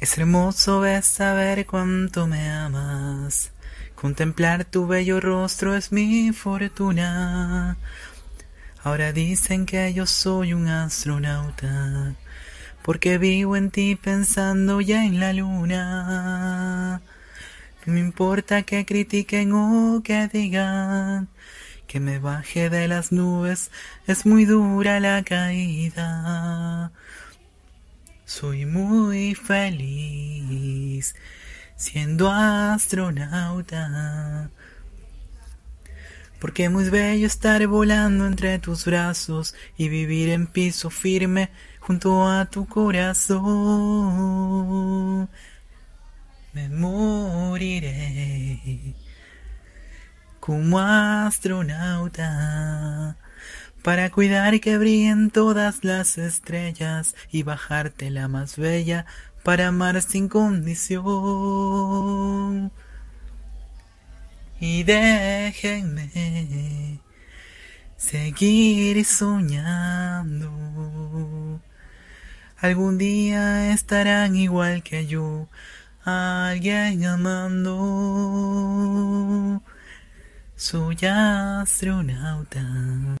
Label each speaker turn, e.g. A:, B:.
A: Es hermoso ver saber cuánto me amas. Contemplar tu bello rostro es mi fortuna. Ahora dicen que yo soy un astronauta, porque vivo en ti pensando ya en la luna. No me importa que critiquen o que digan que me baje de las nubes, es muy dura la caída. Soy feliz siendo astronauta. Porque es muy bello estar volando entre tus brazos y vivir en piso firme junto a tu corazón. Me moriré como astronauta para cuidar que brillen todas las estrellas y bajarte la más bella para amar sin condición. Y déjenme seguir soñando. Algún día estarán igual que yo, alguien amando. Soy astronauta.